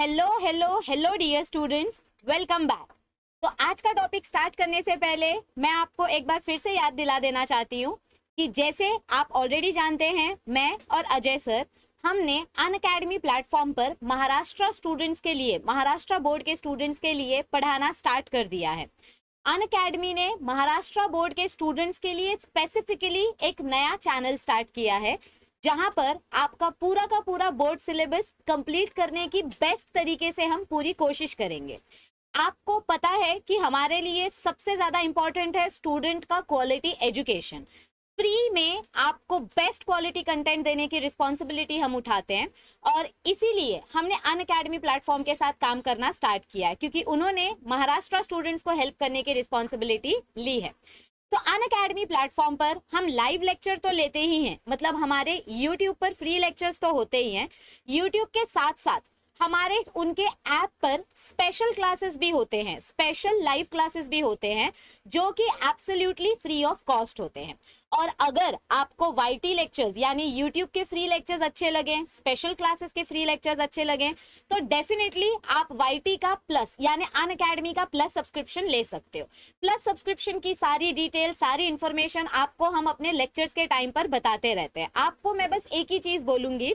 Hello hello hello dear students welcome back तो आज का टॉपिक स्टार्ट करने से पहले मैं आपको एक बार फिर से याद दिला देना चाहती हूँ कि जैसे आप ऑलरेडी जानते हैं मैं और अजय सर हमने अन अकेडमी प्लेटफॉर्म पर महाराष्ट्र स्टूडेंट्स के लिए महाराष्ट्र बोर्ड के स्टूडेंट्स के लिए पढ़ाना स्टार्ट कर दिया है अन अकेडमी ने महाराष्ट्र बोर्ड के स्टूडेंट्स के लिए स्पेसिफिकली एक नया चैनल स्टार्ट किया है जहां पर आपका पूरा का पूरा बोर्ड सिलेबस कंप्लीट करने की बेस्ट तरीके से हम पूरी कोशिश करेंगे आपको पता है कि हमारे लिए सबसे ज़्यादा इंपॉर्टेंट है स्टूडेंट का क्वालिटी एजुकेशन फ्री में आपको बेस्ट क्वालिटी कंटेंट देने की रिस्पॉन्सिबिलिटी हम उठाते हैं और इसीलिए हमने अन अकेडमी प्लेटफॉर्म के साथ काम करना स्टार्ट किया है क्योंकि उन्होंने महाराष्ट्र स्टूडेंट्स को हेल्प करने की रिस्पॉन्सिबिलिटी ली है तो अन अकेडमी प्लेटफॉर्म पर हम लाइव लेक्चर तो लेते ही हैं मतलब हमारे यूट्यूब पर फ्री लेक्चर्स तो होते ही हैं यूट्यूब के साथ साथ हमारे उनके ऐप पर स्पेशल क्लासेस भी होते हैं स्पेशल लाइव क्लासेस भी होते हैं जो कि एब्सोल्युटली फ्री ऑफ कॉस्ट होते हैं और अगर आपको वाई टी लेक्चर्स यानी यूट्यूब के फ्री लेक्चर्स अच्छे लगे स्पेशल क्लासेस के फ्री लेक्चर्स अच्छे लगे तो डेफिनेटली आप वाई टी का प्लस यानी अन अकेडमी का प्लस सब्सक्रिप्शन ले सकते हो प्लस सब्सक्रिप्शन की सारी डिटेल सारी इन्फॉर्मेशन आपको हम अपने लेक्चर्स के टाइम पर बताते रहते हैं आपको मैं बस एक ही चीज़ बोलूँगी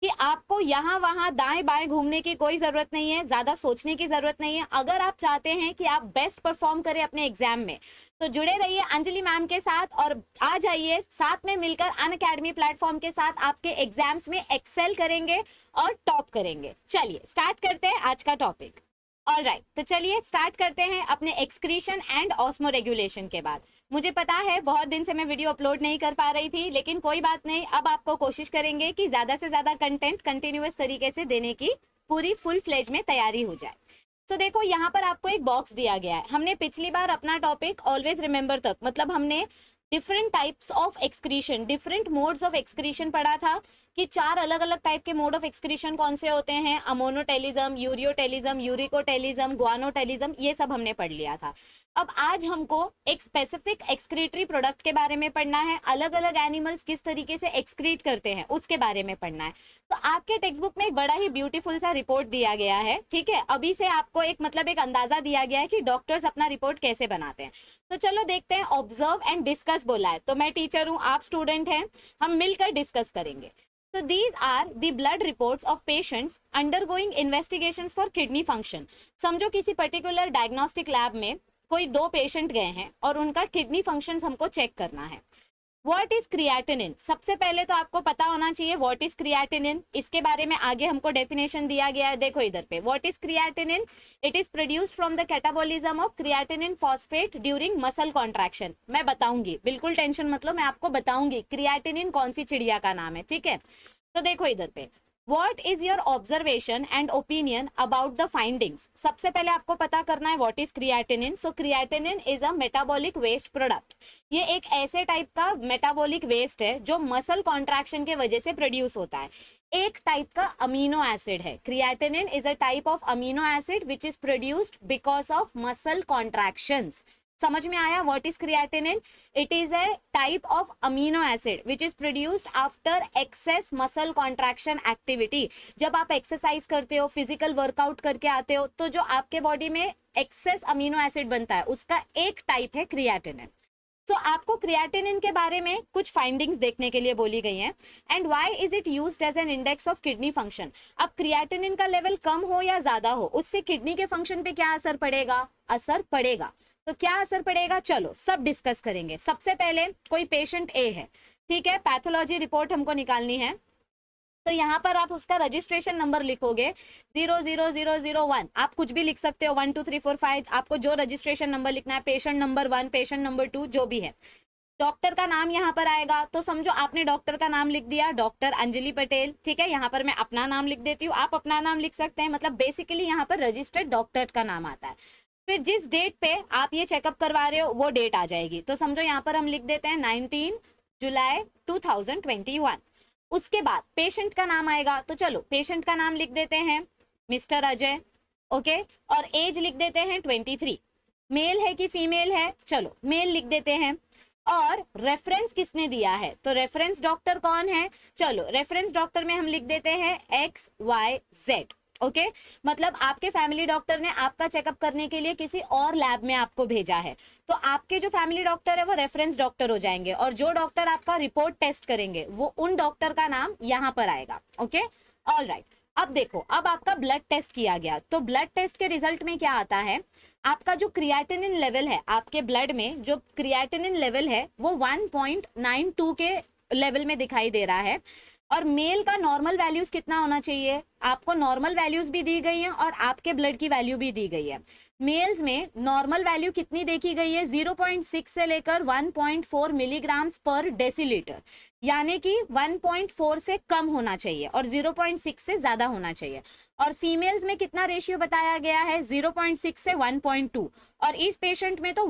कि आपको यहाँ वहाँ दाएं बाएं घूमने की कोई ज़रूरत नहीं है ज़्यादा सोचने की ज़रूरत नहीं है अगर आप चाहते हैं कि आप बेस्ट परफॉर्म करें अपने एग्जाम में तो जुड़े रहिए अंजलि मैम के साथ और आ जाइए साथ में मिलकर अन अकेडमी प्लेटफॉर्म के साथ आपके एग्जाम्स में एक्सेल करेंगे और टॉप करेंगे चलिए स्टार्ट करते हैं आज का टॉपिक ऑल राइट right, तो चलिए स्टार्ट करते हैं अपने एक्सक्रीशन एंड ऑस्मो रेगुलेशन के बाद मुझे पता है बहुत दिन से मैं वीडियो अपलोड नहीं कर पा रही थी लेकिन कोई बात नहीं अब आपको कोशिश करेंगे कि ज़्यादा से ज़्यादा कंटेंट कंटिन्यूस तरीके से देने की पूरी फुल फ्लेज में तैयारी हो जाए तो so, देखो यहाँ पर आपको एक बॉक्स दिया गया है हमने पिछली बार अपना टॉपिक ऑलवेज रिमेंबर तक मतलब हमने different types of excretion different modes of excretion पढ़ा था कि चार अलग अलग टाइप के मोड ऑफ एक्सक्रीशन कौन से होते हैं अमोनोटेलिज्म यूरियोटेलिज्म यूरिकोटेलिज्म ग्वानोटेलिज्म ये सब हमने पढ़ लिया था अब आज हमको एक स्पेसिफिक एक्सक्रीटरी प्रोडक्ट के बारे में पढ़ना है अलग अलग एनिमल्स किस तरीके से एक्सक्रीट करते हैं उसके बारे में पढ़ना है तो आपके टेक्स्ट बुक में एक बड़ा ही ब्यूटीफुल सा रिपोर्ट दिया गया है ठीक है अभी से आपको एक मतलब एक अंदाजा दिया गया है कि डॉक्टर्स अपना रिपोर्ट कैसे बनाते हैं तो चलो देखते हैं ऑब्जर्व एंड डिस्कस बोला है तो मैं टीचर हूँ आप स्टूडेंट हैं हम मिलकर डिस्कस करेंगे So these are the blood reports of patients undergoing investigations for kidney function. समझो किसी particular diagnostic lab में कोई दो patient गए हैं और उनका kidney functions हमको check करना है वॉट इज क्रिएटिनिन सबसे पहले तो आपको पता होना चाहिए वॉट इज क्रिएटिनिन इसके बारे में आगे हमको डेफिनेशन दिया गया है देखो इधर पे what is creatinine it is produced from the catabolism of creatinine phosphate during muscle contraction मैं बताऊंगी बिल्कुल टेंशन मतलब मैं आपको बताऊंगी क्रियाटिन कौन सी चिड़िया का नाम है ठीक है तो देखो इधर पे what is your observation and opinion about the findings सबसे पहले आपको पता करना है what is creatinine so creatinine is a metabolic waste product ये एक ऐसे टाइप का मेटाबोलिक वेस्ट है जो मसल कॉन्ट्रैक्शन के वजह से प्रोड्यूस होता है एक टाइप का अमीनो एसिड है creatinine is a type of amino acid which is produced because of muscle contractions समझ में आया what is creatinine it is a type of amino acid which is produced after excess muscle contraction activity जब आप exercise करते हो physical workout करके आते हो तो जो आपके बॉडी में एक्सेस अमीनो एसिड बनता है उसका एक टाइप है क्रियाटिन सो so, आपको क्रिएटिनिन के बारे में कुछ फाइंडिंग्स देखने के लिए बोली गई हैं and why is it used as an index of kidney function अब क्रिएटिनिन का लेवल कम हो या ज्यादा हो उससे किडनी के फंक्शन पे क्या असर पड़ेगा असर पड़ेगा तो क्या असर पड़ेगा चलो सब डिस्कस करेंगे सबसे पहले कोई पेशेंट ए है ठीक है पैथोलॉजी रिपोर्ट हमको निकालनी है तो यहाँ पर आप उसका रजिस्ट्रेशन नंबर लिखोगे zero zero zero zero one आप कुछ भी लिख सकते हो one two three four five आपको जो रजिस्ट्रेशन नंबर लिखना है patient number one patient number two जो भी है डॉक्टर का नाम यहाँ पर आएगा तो समझो आपने डॉक्टर का नाम लिख दिया डॉक्टर अंजलि पटेल ठीक है यहाँ पर मैं अपना नाम लिख देती हूँ आप अपना नाम लिख सकते हैं मतलब बेसिकली यहाँ पर रजिस्टर्ड डॉक्टर का नाम आता है फिर जिस डेट पे आप ये चेकअप करवा रहे हो वो डेट आ जाएगी तो समझो यहाँ पर हम लिख देते हैं नाइनटीन जुलाई 2021 उसके बाद पेशेंट का नाम आएगा तो चलो पेशेंट का नाम लिख देते हैं मिस्टर अजय ओके और एज लिख देते हैं 23 मेल है कि फीमेल है चलो मेल लिख देते हैं और रेफरेंस किसने दिया है तो रेफरेंस डॉक्टर कौन है चलो रेफरेंस डॉक्टर में हम लिख देते हैं एक्स वाई जेड ओके मतलब आपके फैमिली डॉक्टर ने आपका चेकअप करने के लिए किसी और लैब में आपको भेजा है तो आपके जो फैमिली डॉक्टर है वो रेफरेंस डॉक्टर हो जाएंगे और जो डॉक्टर आपका रिपोर्ट टेस्ट करेंगे वो उन डॉक्टर का नाम यहाँ पर आएगा ओके ऑल राइट अब देखो अब आपका ब्लड टेस्ट किया गया तो ब्लड टेस्ट के रिजल्ट में क्या आता है आपका जो क्रियाटिन लेवल है आपके ब्लड में जो क्रियाटिन लेवल है वो 1.92 के लेवल में दिखाई दे रहा है और मेल का नॉर्मल वैल्यूज कितना होना चाहिए आपको नॉर्मल वैल्यूज भी दी गई हैं और आपके ब्लड की वैल्यू भी दी गई है मेल्स में नॉर्मल वैल्यू कितनी देखी गई है 0.6 से लेकर 1.4 मिलीग्राम्स पर डेसीलीटर यानी कि 1.4 से कम होना चाहिए और 0.6 से ज़्यादा होना चाहिए और फीमेल्स में कितना रेशियो बताया गया है सिक्स से टू और इस पेशेंट में तो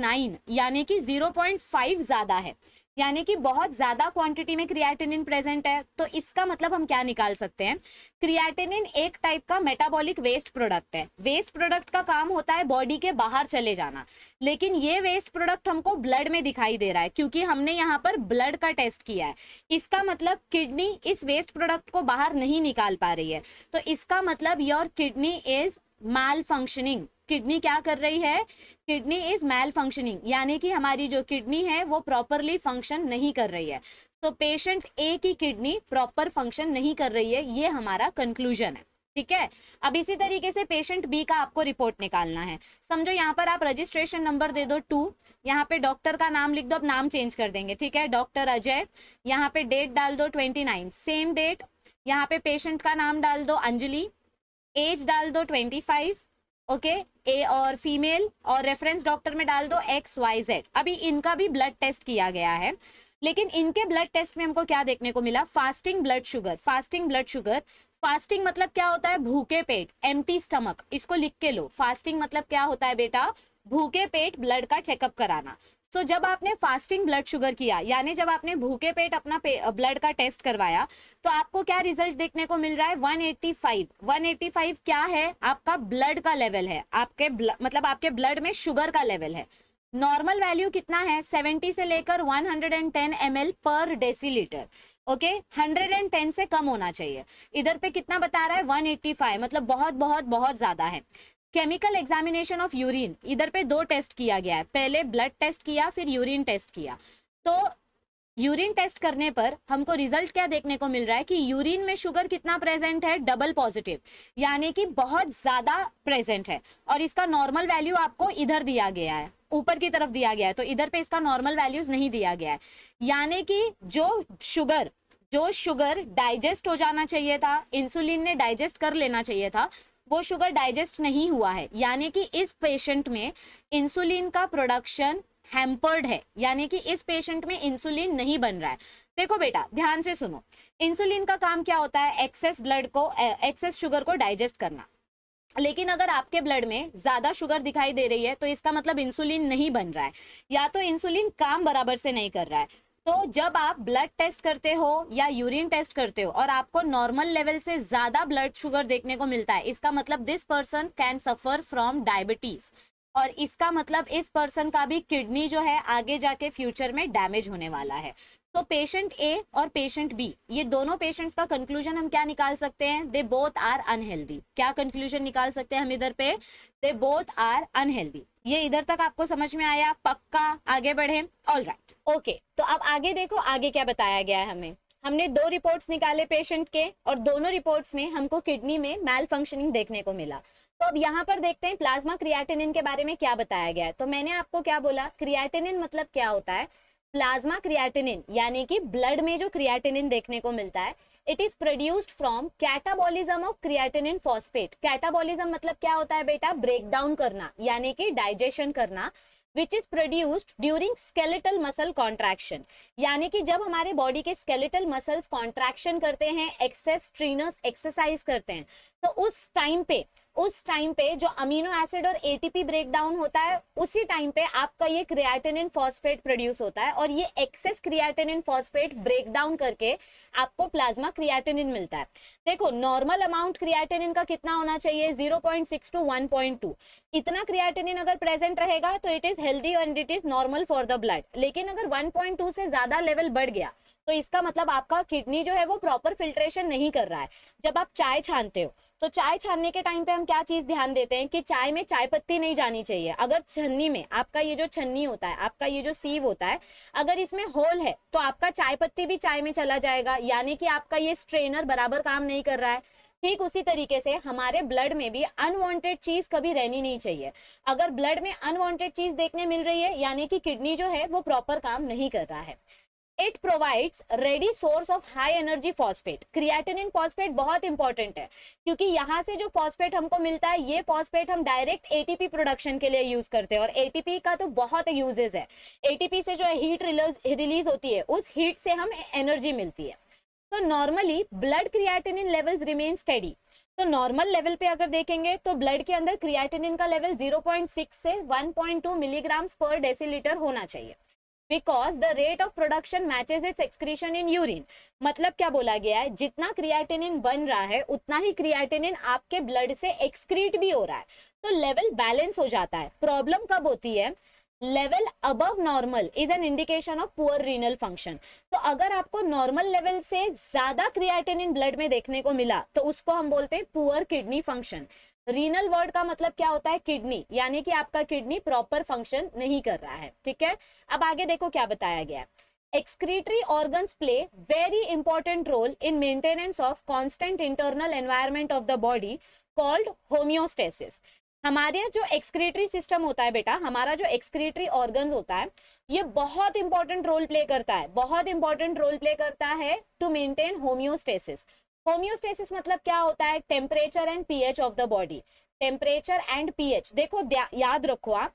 नाइन यानी कि फाइव ज़्यादा है यानी कि बहुत ज्यादा क्वांटिटी में क्रिएटिनिन प्रेजेंट है तो इसका मतलब हम क्या निकाल सकते हैं क्रिएटिनिन एक टाइप का मेटाबॉलिक वेस्ट प्रोडक्ट है वेस्ट प्रोडक्ट का काम होता है बॉडी के बाहर चले जाना लेकिन ये वेस्ट प्रोडक्ट हमको ब्लड में दिखाई दे रहा है क्योंकि हमने यहाँ पर ब्लड का टेस्ट किया है इसका मतलब किडनी इस वेस्ट प्रोडक्ट को बाहर नहीं निकाल पा रही है तो इसका मतलब your kidney is malfunctioning kidney क्या कर रही है किडनी इज मेल फंक्शनिंग यानी कि हमारी जो किडनी है वो प्रॉपरली फंक्शन नहीं कर रही है तो पेशेंट ए की किडनी प्रॉपर फंक्शन नहीं कर रही है ये हमारा कंक्लूजन है ठीक है अब इसी तरीके से पेशेंट बी का आपको रिपोर्ट निकालना है समझो यहाँ पर आप रजिस्ट्रेशन नंबर दे दो टू यहाँ पे डॉक्टर का नाम लिख दो अब नाम चेंज कर देंगे ठीक है डॉक्टर अजय यहाँ पे डेट डाल दो ट्वेंटी नाइन सेम डेट यहाँ पे पेशेंट का नाम डाल दो अंजलि एज डाल दो ट्वेंटी फाइव ओके ए और फीमेल और रेफरेंस डॉक्टर में डाल दो एक्स वाई जेड अभी इनका भी ब्लड टेस्ट किया गया है लेकिन इनके ब्लड टेस्ट में हमको क्या देखने को मिला fasting blood sugar fasting blood sugar fasting मतलब क्या होता है भूखे पेट एम स्टमक इसको लिख के लो फास्टिंग मतलब क्या होता है बेटा भूखे पेट ब्लड का चेकअप कराना सो तो so, जब आपने फास्टिंग ब्लड शुगर किया यानी जब आपने भूखे पेट अपना पे, ब्लड का टेस्ट करवाया तो आपको क्या रिजल्ट देखने को मिल रहा है 185 185 क्या है आपका ब्लड का लेवल है आपके मतलब आपके ब्लड में शुगर का लेवल है नॉर्मल वैल्यू कितना है 70 से लेकर 110 hundred per decilitre okay hundred and ten से कम होना चाहिए इधर पे कितना बता रहा है 185 मतलब बहुत बहुत बहुत ज्यादा है केमिकल एग्जामिनेशन ऑफ यूरिन इधर पे दो टेस्ट किया गया है पहले ब्लड टेस्ट किया फिर यूरिन टेस्ट किया तो यूरिन टेस्ट करने पर हमको रिजल्ट क्या देखने को मिल रहा है कि यूरिन में शुगर कितना प्रेजेंट है डबल पॉजिटिव यानी कि बहुत ज्यादा प्रेजेंट है और इसका नॉर्मल वैल्यू आपको इधर दिया गया है ऊपर की तरफ दिया गया है तो इधर पे इसका नॉर्मल वैल्यूज नहीं दिया गया है यानी कि जो शुगर जो शुगर डाइजेस्ट हो जाना चाहिए था इंसुलिन ने डाइजेस्ट कर लेना चाहिए था वो शुगर डाइजेस्ट नहीं हुआ है यानी कि इस पेशेंट में इंसुलिन का प्रोडक्शन हैम्पर्ड है यानी कि इस पेशेंट में इंसुलिन नहीं बन रहा है देखो बेटा ध्यान से सुनो इंसुलिन का काम क्या होता है एक्सेस ब्लड को एक्सेस शुगर को डाइजेस्ट करना लेकिन अगर आपके ब्लड में ज्यादा शुगर दिखाई दे रही है तो इसका मतलब इंसुलिन नहीं बन रहा है या तो इंसुलिन काम बराबर से नहीं कर रहा है तो जब आप ब्लड टेस्ट करते हो या यूरिन टेस्ट करते हो और आपको नॉर्मल लेवल से ज्यादा ब्लड शुगर देखने को मिलता है इसका मतलब this person can suffer from diabetes और इसका मतलब इस पर्सन का भी किडनी जो है आगे जाके फ्यूचर में डैमेज होने वाला है तो पेशेंट ए और पेशेंट बी ये दोनों पेशेंट्स का कंक्लूजन हम क्या निकाल सकते हैं दे बोथ आर अनहेल्दी क्या कंक्लूजन निकाल सकते हैं हम इधर पे दे बोथ आर अनहेल्दी ये इधर तक आपको समझ में आया पक्का आगे बढ़े ऑल राइट ओके तो अब आगे देखो आगे क्या बताया गया है हमें हमने दो रिपोर्ट्स निकाले पेशेंट के और दोनों रिपोर्ट्स में हमको किडनी में मैल फंक्शनिंग देखने को मिला तो अब यहाँ पर देखते हैं प्लाज्मा क्रियाटिनिन के बारे में क्या बताया गया है तो मैंने आपको क्या बोला क्रियाटिनिन मतलब क्या होता है प्लाज्मा क्रियाटिनिन यानी कि ब्लड में जो क्रियाटिनिन देखने को मिलता है it is produced from catabolism of creatinine phosphate catabolism मतलब क्या होता है बेटा ब्रेकडाउन करना यानी कि डाइजेशन करना which is produced during skeletal muscle contraction यानी कि जब हमारे बॉडी के स्केलेटल मसल्स कॉन्ट्रैक्शन करते हैं एक्सेस ट्रीनर्स एक्सरसाइज करते हैं तो उस टाइम पे उस टाइम पे जो अमीनो एसिड और एटीपी ब्रेकडाउन होता है उसी टाइम पे आपका ये क्रिएटिनिन फॉस्फेट प्रोड्यूस होता है और ये एक्सेस क्रिएटिनिन फॉस्फेट ब्रेकडाउन करके आपको प्लाज्मा क्रिएटिनिन मिलता है देखो नॉर्मल अमाउंट क्रिएटिनिन का कितना होना चाहिए 0.6 टू 1.2 इतना क्रिएटिनिन अगर प्रेजेंट रहेगा तो it is healthy and it is normal for the blood लेकिन अगर वन से ज्यादा लेवल बढ़ गया तो इसका मतलब आपका किडनी जो है वो प्रॉपर फिल्ट्रेशन नहीं कर रहा है जब आप चाय छानते हो तो चाय छानने के टाइम पे हम क्या चीज़ ध्यान देते हैं कि चाय में चाय पत्ती नहीं जानी चाहिए अगर छन्नी में आपका ये जो छन्नी होता है आपका ये जो सीव होता है अगर इसमें होल है तो आपका चाय पत्ती भी चाय में चला जाएगा यानी कि आपका ये स्ट्रेनर बराबर काम नहीं कर रहा है ठीक उसी तरीके से हमारे ब्लड में भी अनवांटेड चीज कभी रहनी नहीं चाहिए अगर ब्लड में अनवांटेड चीज देखने मिल रही है यानी कि किडनी जो है वो प्रॉपर काम नहीं कर रहा है it provides ready source of high energy phosphate creatinine phosphate बहुत इंपॉर्टेंट है क्योंकि यहाँ से जो फॉस्फेट हमको मिलता है ये फॉस्फेट हम डायरेक्ट एटीपी प्रोडक्शन के लिए यूज करते हैं और एटीपी का तो बहुत यूजेस है एटीपी से जो है हीट रिलीज होती है उस हीट से हम एनर्जी मिलती है तो normally blood creatinine levels remain steady तो नॉर्मल लेवल पे अगर देखेंगे तो ब्लड के अंदर क्रिएटिनिन का लेवल 0.6 से 1.2 मिलीग्राम्स पर डेसीलीटर होना चाहिए because the rate of production matches its excretion in urine मतलब क्या बोला गया है जितना क्रिएटिनिन बन रहा है उतना ही क्रिएटिनिन आपके ब्लड से एक्सक्रीट भी हो रहा है तो लेवल बैलेंस हो जाता है प्रॉब्लम कब होती है level above normal is an indication of poor renal function तो अगर आपको नॉर्मल लेवल से ज्यादा क्रिएटिनिन ब्लड में देखने को मिला तो उसको हम बोलते हैं poor kidney function renal word का मतलब क्या होता है किडनी यानी कि आपका किडनी प्रॉपर फंक्शन नहीं कर रहा है ठीक है अब आगे देखो क्या बताया गया excretory organs play very important role in maintenance of constant internal environment of the body called homeostasis हमारे जो एक्सक्रीटरी सिस्टम होता है बेटा हमारा जो एक्सक्रीटरी ऑर्गन होता है ये बहुत इंपॉर्टेंट रोल प्ले करता है बहुत इंपॉर्टेंट रोल प्ले करता है टू मेंटेन होम्योस्टेसिस होम्योस्टेसिस मतलब क्या होता है temperature and pH of the body temperature and pH देखो याद रखो आप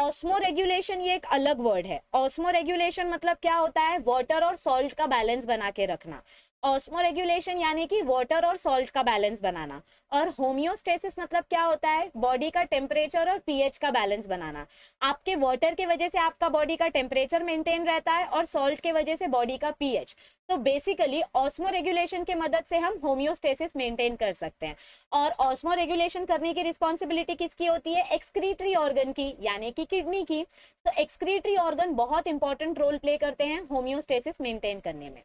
ऑस्मो रेगुलेशन ये एक अलग वर्ड है ऑस्मो रेगुलेशन मतलब क्या होता है वाटर और सॉल्ट का बैलेंस बना के रखना ऑस्मो रेगुलेशन यानी कि वाटर और सॉल्ट का बैलेंस बनाना और होम्योस्टेसिस मतलब क्या होता है बॉडी का टेम्परेचर और पीएच का बैलेंस बनाना आपके वाटर के वजह से आपका बॉडी का टेम्परेचर मेंटेन रहता है और सॉल्ट के वजह से बॉडी का पीएच तो बेसिकली ऑस्मो रेगुलेशन की मदद से हम होम्योस्टेसिस मेंटेन कर सकते हैं और ऑस्मो रेगुलेशन करने की रिस्पॉन्सिबिलिटी किसकी होती है एक्सक्रीटरी ऑर्गन की यानी कि किडनी की तो एक्सक्रीटरी ऑर्गन बहुत इंपॉर्टेंट रोल प्ले करते हैं होम्योस्टेसिस मेंटेन करने में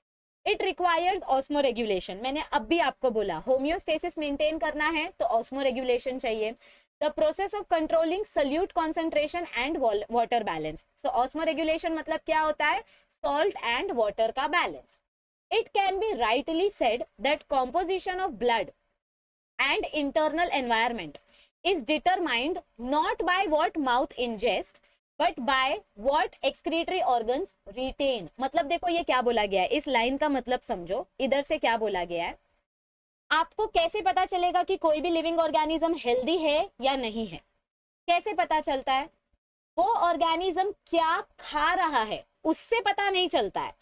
इट रिक्वायर्स ऑस्मो रेगुलेशन मैंने अब भी आपको बोला होम्योस्टेसिस मेंटेन करना है तो ऑस्मो रेगुलेशन चाहिए the process of controlling solute concentration and water balance so osmoregulation मतलब क्या होता है सॉल्ट एंड वाटर का balance it can be rightly said that composition of blood and internal environment is determined not by what mouth ingest but by what excretory organ retain मतलब देखो ये क्या बोला गया है इस लाइन का मतलब समझो इधर से क्या बोला गया है आपको कैसे पता चलेगा कि कोई भी लिविंग ऑर्गेनिज्म हेल्दी है या नहीं है कैसे पता चलता है वो ऑर्गेनिज्म क्या खा रहा है उससे पता नहीं चलता है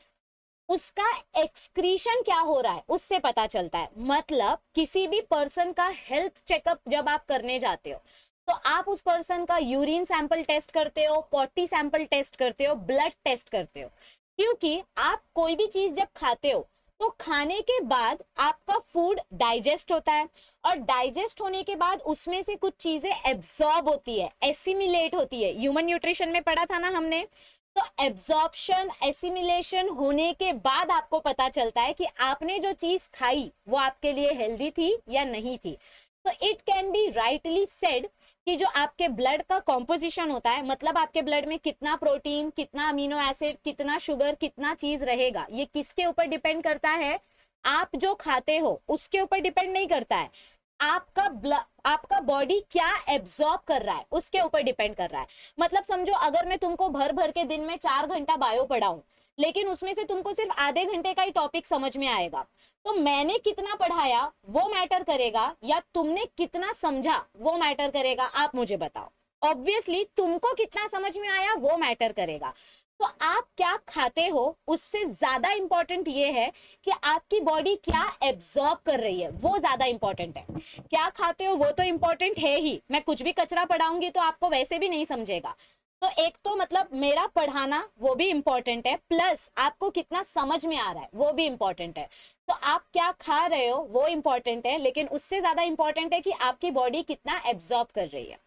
उसका एक्सक्रीशन क्या हो रहा है उससे पता चलता है मतलब किसी भी पर्सन का हेल्थ चेकअप जब आप करने जाते हो तो आप उस पर्सन का यूरिन सैंपल टेस्ट करते हो पॉटी सैंपल टेस्ट करते हो ब्लड टेस्ट करते हो क्योंकि आप कोई भी चीज जब खाते हो तो खाने के बाद आपका फूड डाइजेस्ट होता है और डाइजेस्ट होने के बाद उसमें से कुछ चीजें एब्जॉर्ब होती है एसिमिलेट होती है ह्यूमन न्यूट्रिशन में पढ़ा था ना हमने तो एब्जॉर्प्शन एसिमिलेशन होने के बाद आपको पता चलता है कि आपने जो चीज खाई वो आपके लिए हेल्दी थी या नहीं थी तो it can be rightly said कि जो आपके ब्लड का कॉम्पोजिशन होता है मतलब आपके ब्लड में कितना प्रोटीन कितना अमीनो एसिड कितना शुगर कितना चीज रहेगा ये किसके ऊपर डिपेंड करता है आप जो खाते हो उसके ऊपर डिपेंड नहीं करता है आपका ब्लड आपका बॉडी क्या एब्जॉर्ब कर रहा है उसके ऊपर डिपेंड कर रहा है मतलब समझो अगर मैं तुमको भर भर के दिन में चार घंटा बायो पढ़ाऊं लेकिन उसमें से तुमको सिर्फ आधे घंटे का ही टॉपिक समझ में आएगा तो मैंने कितना पढ़ाया वो मैटर करेगा या तुमने कितना समझा वो मैटर करेगा आप मुझे बताओ ऑब्वियसली तुमको कितना समझ में आया वो मैटर करेगा तो आप क्या खाते हो उससे ज्यादा इंपॉर्टेंट ये है कि आपकी बॉडी क्या एब्जॉर्ब कर रही है वो ज्यादा इंपॉर्टेंट है क्या खाते हो वो तो इंपॉर्टेंट है ही मैं कुछ भी कचरा पढ़ाऊंगी तो आपको वैसे भी नहीं समझेगा तो एक तो मतलब मेरा पढ़ाना वो भी इम्पोर्टेंट है प्लस आपको कितना समझ में आ रहा है वो भी इम्पोर्टेंट है तो आप क्या खा रहे हो वो इम्पॉर्टेंट है लेकिन उससे ज़्यादा इम्पॉर्टेंट है कि आपकी बॉडी कितना एब्जॉर्ब कर रही है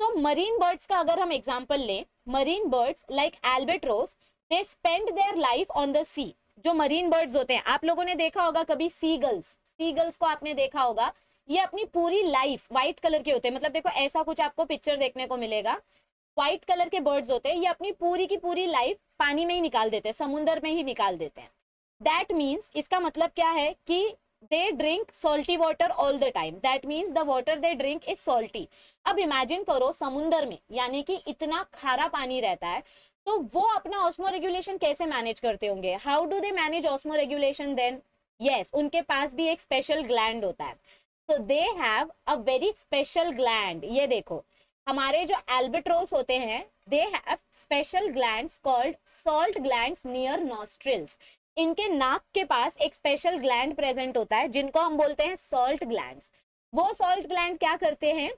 तो मरीन बर्ड्स का अगर हम एग्जाम्पल लें marine birds like albatross they spend their life on the sea जो मरीन बर्ड्स होते हैं आप लोगों ने देखा होगा कभी सी सीगल्स सी को आपने देखा होगा ये अपनी पूरी लाइफ व्हाइट कलर के होते हैं मतलब देखो ऐसा कुछ आपको पिक्चर देखने को मिलेगा व्हाइट कलर के बर्ड्स होते हैं ये अपनी पूरी की पूरी लाइफ पानी में ही निकाल देते हैं समुन्द्र में ही निकाल देते हैं दैट मीन्स इसका मतलब क्या है कि they drink salty water all the time that means the water they drink is salty अब इमेजिन करो समुंदर में यानी कि इतना खारा पानी रहता है तो वो अपना ऑस्मो रेगुलेशन कैसे मैनेज करते होंगे how do they manage osmoregulation then yes उनके पास भी एक स्पेशल ग्लैंड होता है तो they have a very special gland ये देखो हमारे जो एल्बेट्रोस होते हैं they have special gland called salt gland near nostrils इनके नाक के पास एक स्पेशल ग्लैंड प्रेजेंट होता है जिनको हम बोलते हैं सॉल्ट ग्लैंड वो सॉल्ट ग्लैंड क्या करते हैं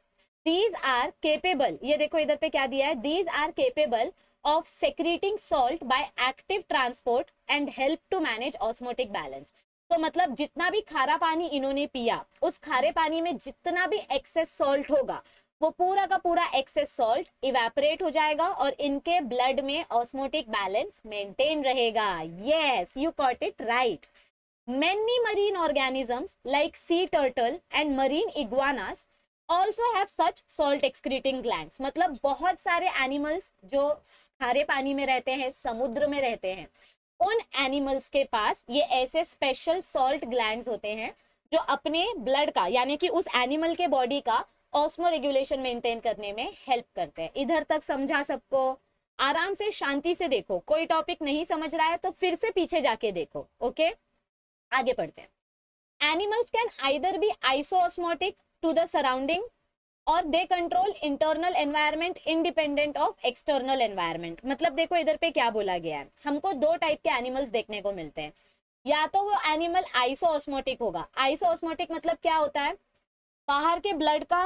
दीज आर केपेबल ये देखो इधर पे क्या दिया है these are capable of secreting salt by active transport and help to manage osmotic balance तो मतलब जितना भी खारा पानी इन्होंने पिया उस खारे पानी में जितना भी एक्सेस सॉल्ट होगा वो पूरा का पूरा एक्सेस सॉल्ट इवेपोरेट हो जाएगा और इनके ब्लड में ऑस्मोटिक बैलेंस मेंटेन रहेगा yes you caught it right many marine organisms like sea turtle and marine iguanas also have such salt excreting gland मतलब बहुत सारे एनिमल्स जो खारे पानी में रहते हैं समुद्र में रहते हैं उन एनिमल्स के पास ये ऐसे स्पेशल सॉल्ट ग्लैंड होते हैं जो अपने ब्लड का यानी कि उस एनिमल के बॉडी का ऑस्मो रेगुलेशन मेंटेन करने में हेल्प करते हैं इधर तक समझा सबको आराम से शांति से देखो कोई टॉपिक नहीं समझ रहा है तो फिर से पीछे जाके देखो ओके आगे पढ़ते हैं animals can either be osmotic to the surrounding और they control internal environment independent of external environment मतलब देखो इधर पे क्या बोला गया है हमको दो टाइप के एनिमल्स देखने को मिलते हैं या तो वो एनिमल आइसो ऑस्मोटिक होगा आइसो ऑस्मोटिक मतलब क्या होता है बाहर के ब्लड का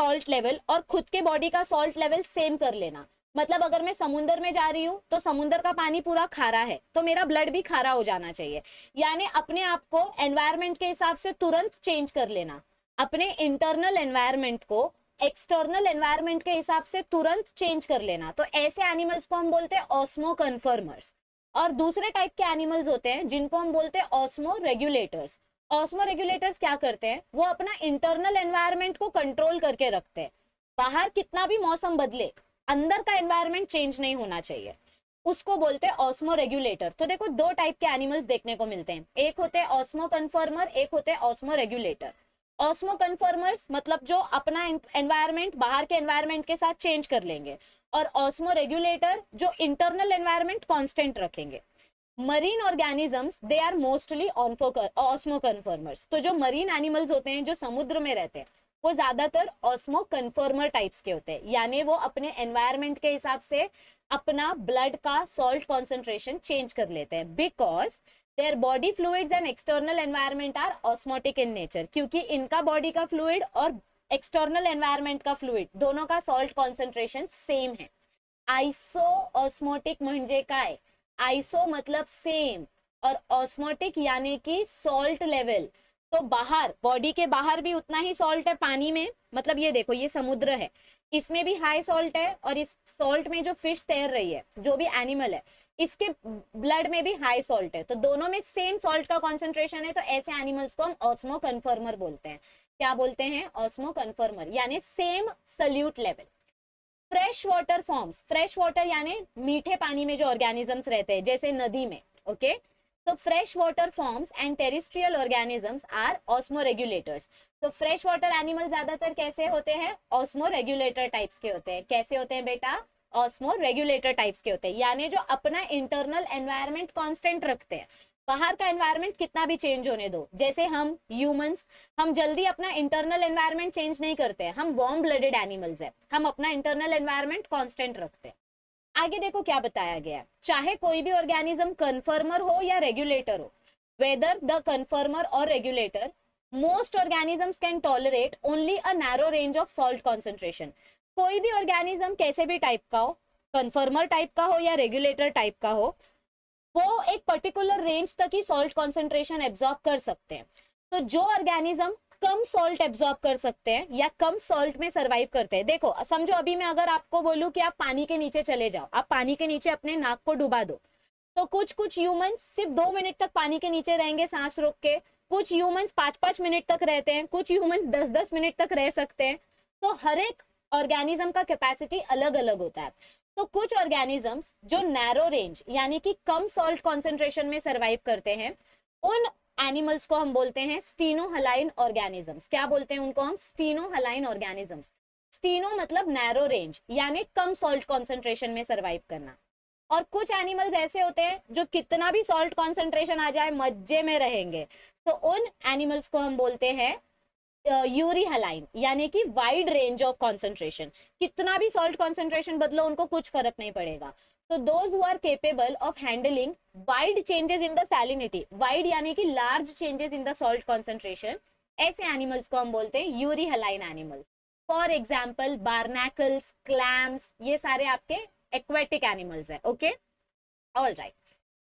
सॉल्ट लेवल और खुद के बॉडी का सॉल्ट लेवल सेम कर लेना मतलब अगर मैं समुंदर में जा रही हूँ तो समुंदर का पानी पूरा खारा है तो मेरा ब्लड भी खारा हो जाना चाहिए यानी अपने आप को एनवायरमेंट के हिसाब से तुरंत चेंज कर लेना अपने इंटरनल एनवायरमेंट को एक्सटर्नल एनवायरमेंट के हिसाब से तुरंत चेंज कर लेना तो ऐसे एनिमल्स को हम बोलते हैं ऑस्मो कन्फर्मर्स और दूसरे टाइप के एनिमल्स होते हैं जिनको हम बोलते हैं ऑस्मो रेगुलेटर्स ऑस्मो रेगुलेटर्स क्या करते हैं वो अपना इंटरनल एनवायरमेंट को कंट्रोल करके रखते हैं बाहर कितना भी मौसम बदले अंदर का एनवायरमेंट चेंज नहीं होना चाहिए उसको बोलते हैं ऑस्मो रेगुलेटर तो देखो दो टाइप के एनिमल्स देखने को मिलते हैं एक होते हैं ऑस्मो कन्फर्मर एक होते हैं ऑस्मो रेगुलेटर ऑस्मो कन्फर्मर्स मतलब जो अपना एनवायरमेंट बाहर के एनवायरमेंट के साथ चेंज कर लेंगे और ऑस्मो रेगुलेटर जो इंटरनल एनवायरमेंट कॉन्स्टेंट रखेंगे marine organisms they are mostly osmoconformers तो जो मरीन एनिमल्स होते हैं जो समुद्र में रहते हैं वो ज्यादातर ऑस्मो कन्फर्मर टाइप्स के होते हैं यानी वो अपने एनवायरमेंट के हिसाब से अपना ब्लड का सॉल्ट कॉन्सेंट्रेशन चेंज कर लेते हैं because their body fluids and external environment are osmotic in nature क्योंकि इनका बॉडी का फ्लूइड और एक्सटर्नल एनवायरमेंट का फ्लूइड दोनों का सॉल्ट कॉन्सेंट्रेशन सेम है आइसो ऑस्मोटिक आइसो मतलब सेम और ऑस्मोटिक यानी कि सॉल्ट लेवल तो बाहर बॉडी के बाहर भी उतना ही सॉल्ट है पानी में मतलब ये देखो ये समुद्र है इसमें भी हाई सॉल्ट है और इस सॉल्ट में जो फिश तैर रही है जो भी एनिमल है इसके ब्लड में भी हाई सॉल्ट है तो दोनों में सेम सॉल्ट का कॉन्सेंट्रेशन है तो ऐसे एनिमल्स को हम ऑस्मो कन्फर्मर बोलते हैं क्या बोलते हैं ऑस्मो कन्फर्मर यानी same solute level fresh water forms fresh water यानी मीठे पानी में जो ऑर्गेनिजम्स रहते हैं जैसे नदी में ओके तो fresh water forms and terrestrial organisms are osmoregulators तो फ्रेश वाटर एनिमल ज्यादातर कैसे होते हैं ऑस्मो रेगुलेटर टाइप्स के होते हैं कैसे होते हैं बेटा ऑस्मो रेगुलेटर टाइप्स के होते हैं यानी जो अपना इंटरनल एनवायरमेंट कॉन्स्टेंट रखते हैं बाहर का एनवायरनमेंट कितना भी चेंज होने दो जैसे हम ह्यूमंस हम जल्दी अपना इंटरनल एनवायरनमेंट चेंज नहीं करते हैं हम वार्म ब्लडेड एनिमल्स हैं हम अपना इंटरनल एनवायरनमेंट कांस्टेंट रखते हैं आगे देखो क्या बताया गया है चाहे कोई भी ऑर्गेनिज्म कन्फर्मर हो या रेगुलेटर हो वेदर द कन्फर्मर और regulator most organisms can tolerate only a narrow range of salt concentration कोई भी ऑर्गेनिज्म कैसे भी टाइप का हो कन्फर्मर टाइप का हो या रेगुलेटर टाइप का हो वो एक पर्टिकुलर रेंज तक ही सॉल्ट कॉन्सेंट्रेशन एब्जॉर्ब कर सकते हैं तो जो ऑर्गेनिज्म कम सॉल्ट एब्जॉर्ब कर सकते हैं या कम सॉल्ट में सर्वाइव करते हैं देखो समझो अभी मैं अगर आपको बोलूं कि आप पानी के नीचे चले जाओ आप पानी के नीचे अपने नाक को डुबा दो तो कुछ कुछ ह्यूमंस सिर्फ दो मिनट तक पानी के नीचे रहेंगे सांस रोक के कुछ ह्यूमंस पांच पांच मिनट तक रहते हैं कुछ ह्यूमंस दस दस मिनट तक रह सकते हैं तो हर एक ऑर्गेनिज्म का कैपेसिटी अलग अलग होता है तो कुछ ऑर्गेनिजम्स जो नैरो रेंज यानी कि कम सॉल्ट कॉन्सेंट्रेशन में सर्वाइव करते हैं उन एनिमल्स को हम बोलते हैं स्टीनोहलाइन ऑर्गेनिजम्स क्या बोलते हैं उनको हम स्टीनोहलाइन ऑर्गेनिजम्स स्टीनो मतलब नैरो रेंज यानी कम सॉल्ट कॉन्सेंट्रेशन में सर्वाइव करना और कुछ एनिमल्स ऐसे होते हैं जो कितना भी सॉल्ट कॉन्सेंट्रेशन आ जाए मज्जे में रहेंगे तो उन एनिमल्स को हम बोलते हैं यूरिहलाइन यानी कि वाइड रेंज ऑफ कॉन्सेंट्रेशन कितना भी सॉल्ट कॉन्सेंट्रेशन बदलो उनको कुछ फर्क नहीं पड़ेगा तो those who are capable of handling wide changes in the salinity wide यानी कि large changes in the salt concentration ऐसे एनिमल्स को हम बोलते हैं euryhaline animals for example barnacles clams ये सारे आपके एक्वेटिक एनिमल्स है ओके ऑल राइट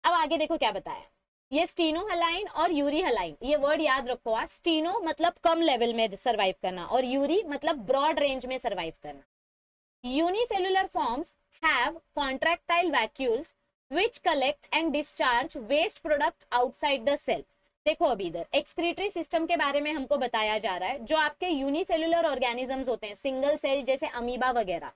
अब आगे देखो क्या बताया ये स्टीनो हलाइन और यूरी हलाइन ये वर्ड याद रखो आज स्टीनो मतलब कम लेवल में सर्वाइव करना और यूरी मतलब ब्रॉड रेंज में सर्वाइव करना unicellular forms have contractile vacuoles which collect and discharge waste product outside the cell देखो अभी इधर एक्सक्रीटरी सिस्टम के बारे में हमको बताया जा रहा है जो आपके यूनिसेलुलर ऑर्गेनिजम्स होते हैं सिंगल सेल जैसे अमीबा वगैरह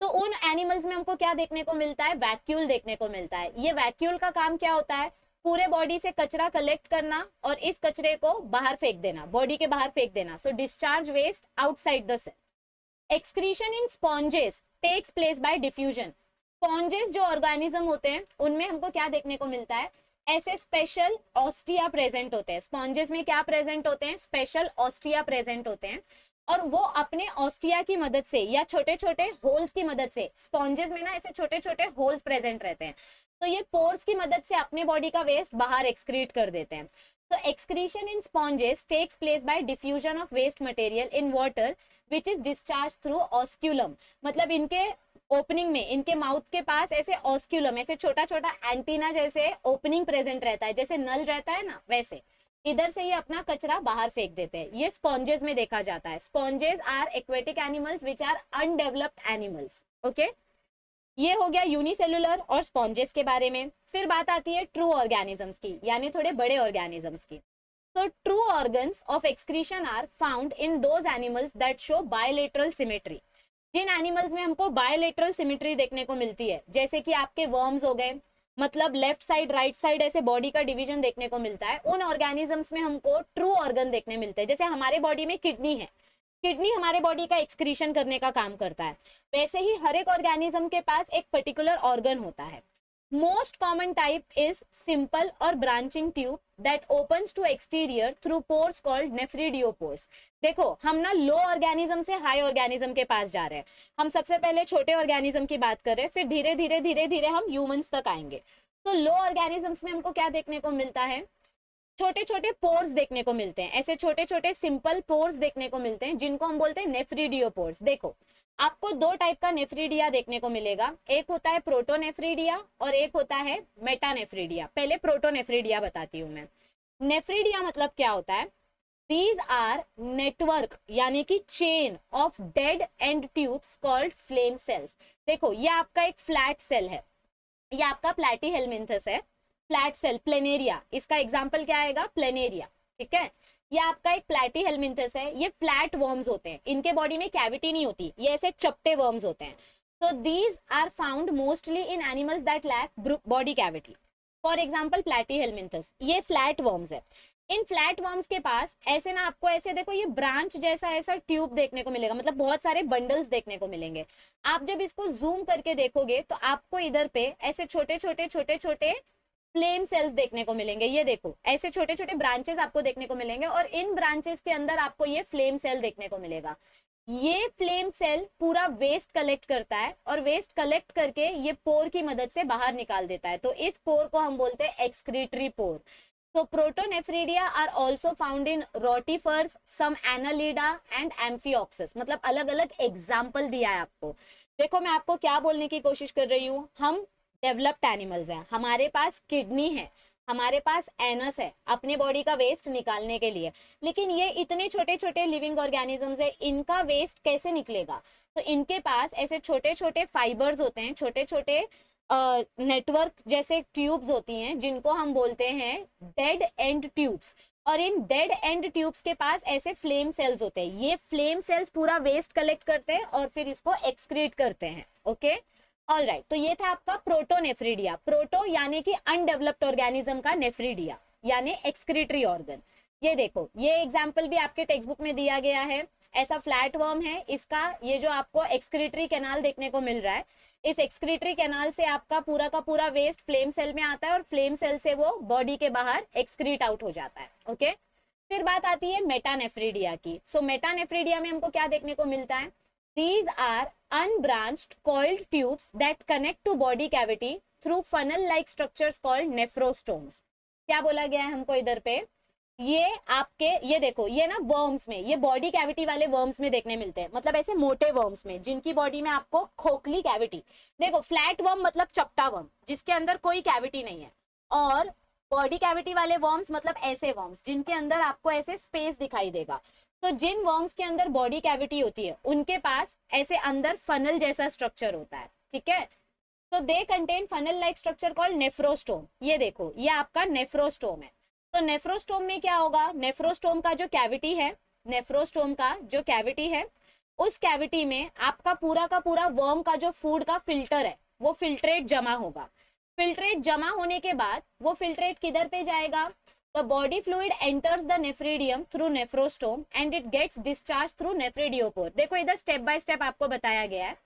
तो उन एनिमल्स में हमको क्या देखने को मिलता है वैक्यूल देखने को मिलता है ये वैक्यूल का काम क्या होता है पूरे बॉडी से कचरा कलेक्ट करना और इस कचरे को बाहर फेंक देना बॉडी के बाहर फेंक देना so discharge waste outside the cell excretion in sponges takes place by diffusion sponges जो ऑर्गेनिज्म होते हैं उनमें हमको क्या देखने को मिलता है ऐसे स्पेशल ऑस्टिया प्रेजेंट होते हैं स्पॉन्जेस में क्या प्रेजेंट होते हैं स्पेशल ऑस्टिया प्रेजेंट होते हैं और वो अपने ऑस्टिया की मदद से या छोटे छोटे होल्स की मदद से स्पॉन्जेस में ना ऐसे छोटे छोटे होल्स प्रेजेंट रहते हैं तो ये पोर्स की मदद से अपने बॉडी का वेस्ट बाहर एक्सक्रीट कर देते हैं तो excretion in sponges takes place by diffusion of waste material in water which is discharge through osculum मतलब इनके ओपनिंग में इनके माउथ के पास ऐसे ऑस्क्यूलम ऐसे छोटा छोटा एंटीना जैसे ओपनिंग प्रेजेंट रहता है जैसे नल रहता है ना वैसे इधर से ये अपना कचरा बाहर फेंक देते हैं ये स्पॉन्जेस में देखा जाता है sponges are aquatic animals which are undeveloped animals okay ये हो गया यूनिसेलुलर और स्पॉन्जेस के बारे में फिर बात आती है ट्रू ऑर्गेनिजम्स की यानी थोड़े बड़े ऑर्गेनिजम्स की तो true organ of excretion are found in those animals that show bilateral symmetry जिन एनिमल्स में हमको बायोलेटरल सिमेट्री देखने को मिलती है जैसे कि आपके वर्म्स हो गए मतलब लेफ्ट साइड राइट साइड ऐसे बॉडी का डिवीजन देखने को मिलता है उन ऑर्गेनिजम्स में हमको ट्रू ऑर्गन देखने मिलते हैं जैसे हमारे बॉडी में किडनी है किडनी हमारे बॉडी का एक्सक्रीशन करने का काम करता है वैसे ही हर एक ऑर्गेनिज्म के पास एक पर्टिकुलर ऑर्गन होता है most common type is simple और branching tube that open to exterior through pores called nephridiopores देखो हम ना लो ऑर्गेनिज्म से हाई ऑर्गेनिज्म के पास जा रहे हैं हम सबसे पहले छोटे ऑर्गेनिज्म की बात कर रहे हैं फिर धीरे धीरे धीरे धीरे हम ह्यूमंस तक आएंगे तो लो ऑर्गेनिजम्स में हमको क्या देखने को मिलता है छोटे छोटे पोर्स देखने को मिलते हैं ऐसे छोटे छोटे सिंपल पोर्स देखने को मिलते हैं जिनको हम बोलते हैं नेफ्रीडियो पोर्स देखो आपको दो टाइप का नेफ्रीडिया देखने को मिलेगा एक होता है प्रोटोनेफ्रीडिया और एक होता है मेटानेफ्रीडिया पहले प्रोटोनेफ्रीडिया बताती हूँ मैं नेफ्रीडिया मतलब क्या होता है दीज आर नेटवर्क यानी कि chain of dead end tubes called flame cells देखो ये आपका एक फ्लैट सेल है ये आपका प्लेटी हेलमिंथस है फ्लैट सेल प्लेनेरिया इसका एग्जाम्पल क्या आएगा प्लेनेरिया ठीक है ये आपका एक प्लेटी हेलमिंथस है ये फ्लैट वर्म्स होते हैं इनके बॉडी में कैविटी नहीं होती ये ऐसे चपटे वर्म्स होते हैं so these are found mostly in animals that lack body cavity for example Platyhelminthes ये फ्लैट वर्म्स है इन फ्लैट वर्म्स के पास ऐसे ना आपको ऐसे देखो ये ब्रांच जैसा ऐसा ट्यूब देखने को मिलेगा मतलब बहुत सारे बंडल्स देखने को मिलेंगे आप जब इसको जूम करके देखोगे तो आपको इधर पे ऐसे छोटे छोटे छोटे छोटे फ्लेम सेल्स देखने को मिलेंगे ये देखो ऐसे छोटे छोटे ब्रांचेस आपको देखने को मिलेंगे और इन ब्रांचेस के अंदर आपको ये फ्लेम सेल देखने को मिलेगा ये फ्लेम सेल पूरा वेस्ट कलेक्ट करता है और वेस्ट कलेक्ट करके ये पोर की मदद से बाहर निकाल देता है तो इस पोर को हम बोलते हैं एक्सक्रीटरी पोर तो protonephridia are also found in rotifers some annelida and amphioxus मतलब अलग अलग एग्जाम्पल दिया है आपको देखो मैं आपको क्या बोलने की कोशिश कर रही हूँ हम डेवलप्ड एनिमल्स हैं हमारे पास किडनी है हमारे पास एनस है अपने बॉडी का वेस्ट निकालने के लिए लेकिन ये इतने छोटे छोटे लिविंग ऑर्गेनिजम्स है इनका वेस्ट कैसे निकलेगा तो इनके पास ऐसे छोटे छोटे फाइबर्स होते हैं छोटे छोटे नेटवर्क जैसे ट्यूब्स होती हैं जिनको हम बोलते हैं डेड एंड ट्यूब्स और इन डेड एंड ट्यूब्स के पास ऐसे फ्लेम सेल्स होते हैं ये फ्लेम सेल्स पूरा वेस्ट कलेक्ट करते हैं और फिर इसको एक्सक्रीट करते हैं ओके okay? ऑल राइट तो ये था आपका प्रोटोनेफ्रीडिया प्रोटो यानी कि अनडेवलप्ड ऑर्गेनिज्म का नेफ्रीडिया यानी एक्सक्रीटरी ऑर्गन ये देखो ये एग्जाम्पल भी आपके टेक्स्ट बुक में दिया गया है ऐसा फ्लैट वर्म है इसका ये जो आपको एक्सक्रीटरी कैनाल देखने को मिल रहा है इस एक्सक्रीटरी कैनाल से आपका पूरा का पूरा वेस्ट फ्लेम सेल में आता है और फ्लेम सेल से वो बॉडी के बाहर एक्सक्रीट आउट हो जाता है ओके फिर बात आती है मेटानेफ्रीडिया की सो so, मेटानेफ्रीडिया में हमको क्या देखने को मिलता है These are unbranched coiled tubes that connect to body cavity through funnel-like structures called nephrostomes. क्या बोला गया है हमको इधर पे ये आपके ये देखो ये ना वर्म्स में ये बॉडी कैविटी वाले वर्म्स में देखने मिलते हैं मतलब ऐसे मोटे वर्म्स में जिनकी बॉडी में आपको खोखली कैविटी देखो फ्लैट वर्म मतलब चपटा वर्म जिसके अंदर कोई कैविटी नहीं है और बॉडी कैविटी वाले वर्म्स मतलब ऐसे वर्म्स जिनके अंदर आपको ऐसे स्पेस दिखाई देगा तो जिन वर्म्स के अंदर बॉडी कैविटी होती है उनके पास ऐसे अंदर फनल जैसा स्ट्रक्चर होता है ठीक है तो they contain funnel like structure called nephrostome ये देखो ये आपका नेफ्रोस्टोम है तो नेफ्रोस्टोम में क्या होगा नेफ्रोस्टोम का जो कैविटी है नेफ्रोस्टोम का जो कैविटी है उस कैविटी में आपका पूरा का पूरा वर्म का जो फूड का फिल्टर है वो फिल्ट्रेट जमा होगा फिल्ट्रेट जमा होने के बाद वो फिल्ट्रेट किधर पे जाएगा The body fluid enters the nephridium through nephrostome and it gets discharged through nephridiopore. dekho idhar step by step aapko bataya gaya hai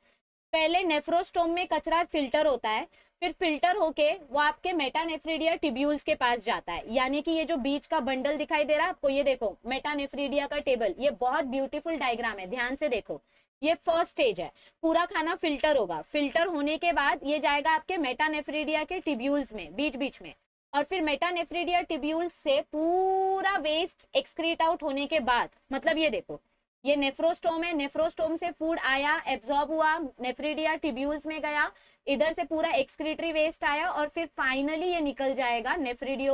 पहले नेफ्रोस्टोम में कचरा फिल्टर होता है फिर फिल्टर होके वो आपके मेटानेफ्रीडिया टिब्यूल्स के पास जाता है यानी कि ये जो बीच का बंडल दिखाई दे रहा है आपको ये देखो मेटानेफ्रीडिया का टेबल ये बहुत ब्यूटीफुल डायग्राम है ध्यान से देखो ये फर्स्ट स्टेज है पूरा खाना फिल्टर होगा फिल्टर होने के बाद ये जाएगा आपके मेटानेफ्रीडिया के टिब्यूल्स में बीच बीच में और फिर मेटानेफ्रीडिया टिब्यूल से पूरा वेस्ट एक्सक्रीट आउट होने के बाद मतलब ये देखो ये नेफ्रोस्टोम है नेफ्रोस्टोम से फूड आया एब्जॉर्ब हुआ नेफ्रिडिया टिब्यूल्स में गया इधर से पूरा एक्सक्रीटरी वेस्ट आया और फिर फाइनली ये निकल जाएगा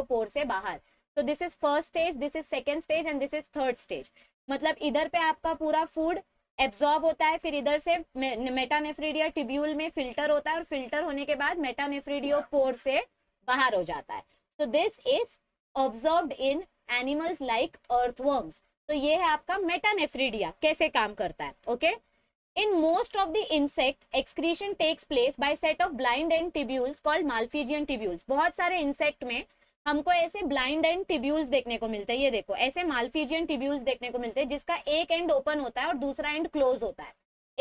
पोर से बाहर तो this is first stage this is second stage and this is third stage मतलब इधर पे आपका पूरा फूड एब्जॉर्ब होता है फिर इधर से मेटानेफ्रीडिया टिब्यूल में फिल्टर होता है और फिल्टर होने के बाद मेटानेफ्रीडियो पोर से बाहर हो जाता है तो this is observe in animals like earthworms तो ये है आपका मेटानेफ्रीडिया कैसे काम करता है okay in most of the insect excretion takes place by set of blind end tubules called malpighian tubules बहुत सारे इंसेक्ट में हमको ऐसे ब्लाइंड एंड टिब्यूल्स देखने को मिलते हैं ये देखो ऐसे मालफीजियन टिब्यूल्स देखने को मिलते हैं जिसका एक एंड ओपन होता है और दूसरा एंड क्लोज होता है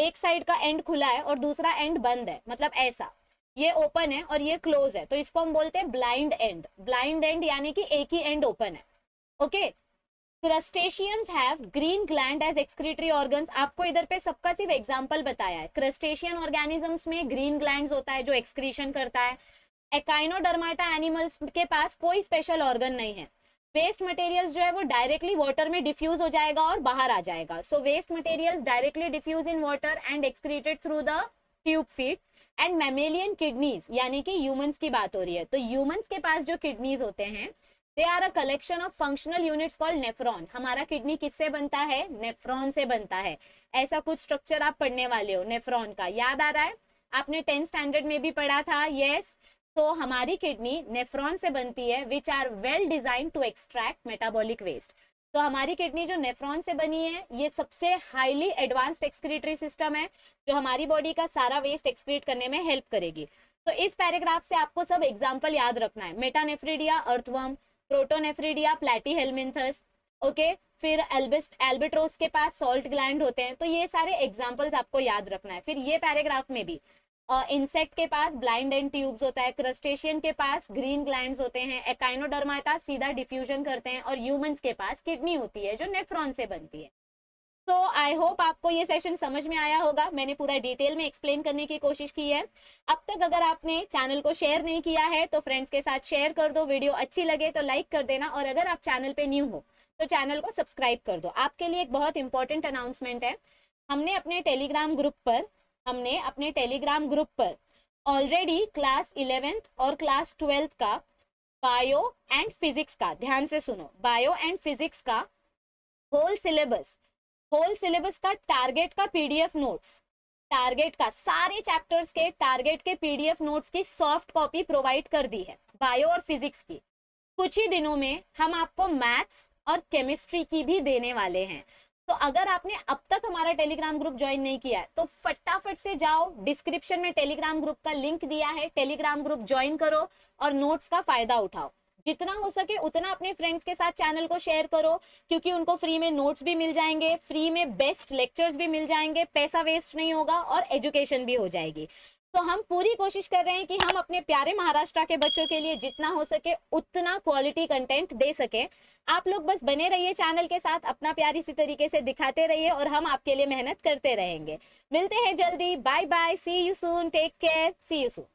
एक साइड का एंड खुला है और दूसरा एंड बंद है मतलब ऐसा ये ओपन है और ये क्लोज है तो इसको हम बोलते हैं ब्लाइंड एंड ब्लाइंड एंड यानी कि एक ही एंड ओपन है okay crustaceans have green gland as excretory organ आपको इधर पे सबका सिर्फ एग्जाम्पल बताया है क्रस्टेशियन ऑर्गेनिजम्स में ग्रीन ग्लैंड होता है जो एक्सक्रीशन करता है एकाइनोडर्माटा एनिमल्स के पास कोई स्पेशल ऑर्गन नहीं है वेस्ट मटेरियल्स जो है वो डायरेक्टली वाटर में डिफ्यूज हो जाएगा और बाहर आ जाएगा so waste materials directly diffuse in water and excreted through the tube feed and mammalian kidneys यानी कि ह्यूमंस की बात हो रही है तो ह्यूमंस के पास जो किडनीज होते हैं they are a collection of functional units called nephron हमारा किडनी किससे बनता है नेफ्रॉन से बनता है ऐसा कुछ स्ट्रक्चर आप पढ़ने वाले हो नेफ्रॉन का याद आ रहा है आपने टेंथ स्टैंडर्ड में भी पढ़ा था यस तो हमारी किडनी नेफ्रॉन से बनती है which are well design to extract metabolic waste तो हमारी किडनी जो नेफ्रॉन से बनी है ये सबसे हाईली एडवांस्ड एक्सक्रीटरी सिस्टम है जो हमारी बॉडी का सारा वेस्ट एक्सक्रीट करने में हेल्प करेगी तो इस पैराग्राफ से आपको सब एग्जाम्पल याद रखना है metanephridia earthworm protonephridia Platyhelminthes okay फिर एल्बिस्ट एल्बिट्रोस के पास सॉल्ट ग्लैंड होते हैं तो ये सारे एग्जाम्पल्स आपको याद रखना है फिर ये पैराग्राफ में भी इंसेक्ट uh, के पास ब्लाइंड एंड ट्यूब्स होता है क्रस्टेशियन के पास ग्रीन ग्लैंड होते हैं एकाइनोडर्माटा सीधा डिफ्यूजन करते हैं और ह्यूमंस के पास किडनी होती है जो नेफ्रॉन से बनती है सो आई होप आपको ये सेशन समझ में आया होगा मैंने पूरा डिटेल में एक्सप्लेन करने की कोशिश की है अब तक अगर आपने चैनल को शेयर नहीं किया है तो फ्रेंड्स के साथ शेयर कर दो वीडियो अच्छी लगे तो लाइक कर देना और अगर आप चैनल पे न्यू हो तो चैनल को सब्सक्राइब कर दो आपके लिए एक बहुत इंपॉर्टेंट अनाउंसमेंट है हमने अपने टेलीग्राम ग्रुप पर हमने अपने टेलीग्राम ग्रुप पर ऑलरेडी क्लास इलेवेंथ और क्लास ट्वेल्थ का बायो एंड फिजिक्स का ध्यान से सुनो बायो एंड फिजिक्स का होल सिलेबस होल सिलेबस का टारगेट का पीडीएफ नोट्स टारगेट का सारे चैप्टर्स के टारगेट के पीडीएफ नोट्स की सॉफ्ट कॉपी प्रोवाइड कर दी है बायो और फिजिक्स की कुछ ही दिनों में हम आपको मैथ्स और केमिस्ट्री की भी देने वाले हैं तो अगर आपने अब तक हमारा टेलीग्राम ग्रुप ज्वाइन नहीं किया है तो फटाफट से जाओ डिस्क्रिप्शन में टेलीग्राम ग्रुप का लिंक दिया है टेलीग्राम ग्रुप ज्वाइन करो और नोट्स का फायदा उठाओ जितना हो सके उतना अपने फ्रेंड्स के साथ चैनल को शेयर करो क्योंकि उनको फ्री में नोट्स भी मिल जाएंगे फ्री में बेस्ट लेक्चर्स भी मिल जाएंगे पैसा वेस्ट नहीं होगा और एजुकेशन भी हो जाएगी तो हम पूरी कोशिश कर रहे हैं कि हम अपने प्यारे महाराष्ट्र के बच्चों के लिए जितना हो सके उतना क्वालिटी कंटेंट दे सके आप लोग बस बने रहिए चैनल के साथ अपना प्यार इसी तरीके से दिखाते रहिए और हम आपके लिए मेहनत करते रहेंगे मिलते हैं जल्दी bye bye see you soon take care see you soon